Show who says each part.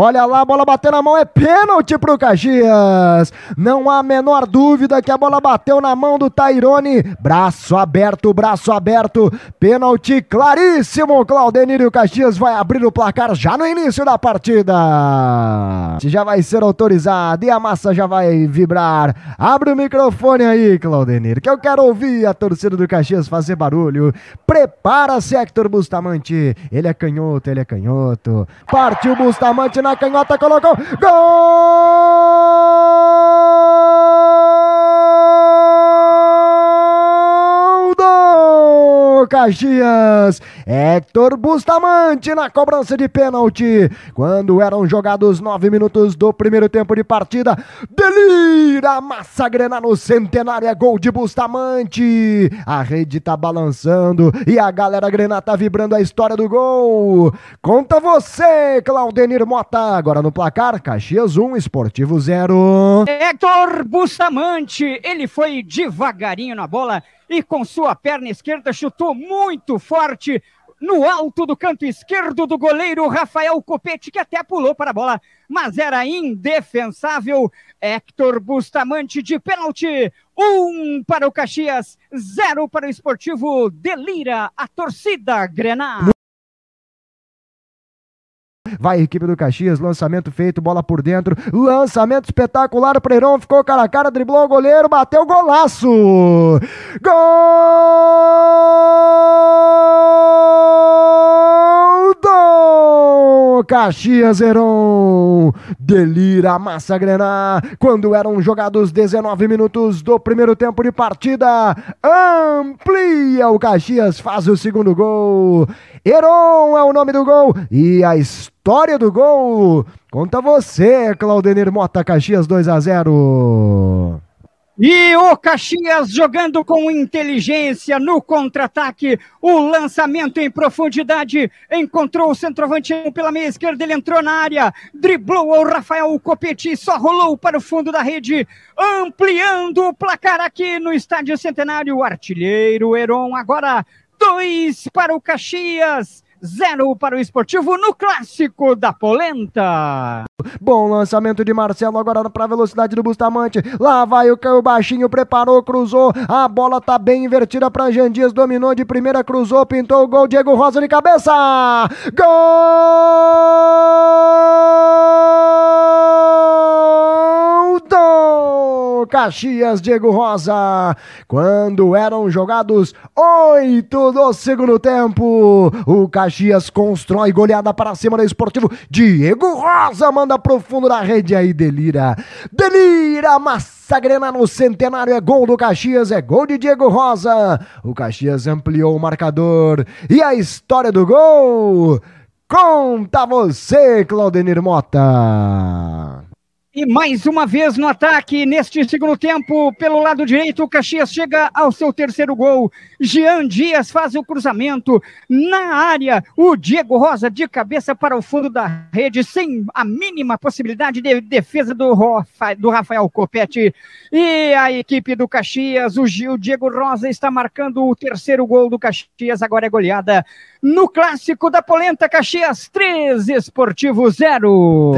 Speaker 1: Olha lá, a bola bateu na mão, é pênalti pro Caxias. Não há a menor dúvida que a bola bateu na mão do Tairone. Braço aberto, braço aberto. Pênalti claríssimo. Claudenírio Caxias vai abrir o placar já no início da partida. Já vai ser autorizado e a massa já vai vibrar. Abre o microfone aí, Claudenírio, que eu quero ouvir a torcida do Caxias fazer barulho. Prepara-se, Hector Bustamante. Ele é canhoto, ele é canhoto. Partiu Bustamante na na canhota, colocou. Gol! Caxias. Hector Bustamante na cobrança de pênalti. Quando eram jogados nove minutos do primeiro tempo de partida, delira massa grena no centenário. É gol de Bustamante. A rede tá balançando e a galera grena tá vibrando a história do gol. Conta você, Claudenir Mota. Agora no placar, Caxias 1, um, Esportivo 0.
Speaker 2: Hector Bustamante, ele foi devagarinho na bola e com sua perna esquerda chutou muito forte no alto do canto esquerdo do goleiro Rafael Copete, que até pulou para a bola, mas era indefensável. Hector Bustamante de pênalti, um para o Caxias, zero para o Esportivo Delira, a torcida Grenar.
Speaker 1: Vai equipe do Caxias, lançamento feito, bola por dentro, lançamento espetacular, Preirão ficou cara a cara, driblou o goleiro, bateu o golaço! Gol Caxias Heron! delira, massa grená, quando eram jogados 19 minutos do primeiro tempo de partida, amplia o Caxias, faz o segundo gol, Heron é o nome do gol e a história do gol, conta você, Claudenir Mota, Caxias 2 a 0 e o Caxias jogando com
Speaker 2: inteligência no contra-ataque. O lançamento em profundidade. Encontrou o centroavante pela meia esquerda. Ele entrou na área. Driblou o Rafael Copetti Só rolou para o fundo da rede. Ampliando o placar aqui no Estádio Centenário. O artilheiro Heron agora. Dois para o Caxias. 0 para o
Speaker 1: Esportivo no clássico da Polenta. Bom lançamento de Marcelo agora para a velocidade do Bustamante. Lá vai o Caio Baixinho, preparou, cruzou. A bola tá bem invertida para Jandias, dominou de primeira, cruzou, pintou o gol. Diego Rosa de cabeça. Gol! Caxias, Diego Rosa. Quando eram jogados oito do segundo tempo, o Caxias constrói goleada para cima do esportivo. Diego Rosa manda pro fundo da rede aí, Delira. Delira, massagrena no centenário. É gol do Caxias, é gol de Diego Rosa. O Caxias ampliou o marcador. E a história do gol? Conta você, Claudenir Mota! E mais
Speaker 2: uma vez no ataque, neste segundo tempo, pelo lado direito, o Caxias chega ao seu terceiro gol. Jean Dias faz o cruzamento na área. O Diego Rosa de cabeça para o fundo da rede, sem a mínima possibilidade de defesa do, Rafa, do Rafael Copete. E a equipe do Caxias, o, Gil Diego Rosa está marcando o terceiro gol do Caxias, agora é goleada. No clássico da Polenta, Caxias 3, Esportivo 0.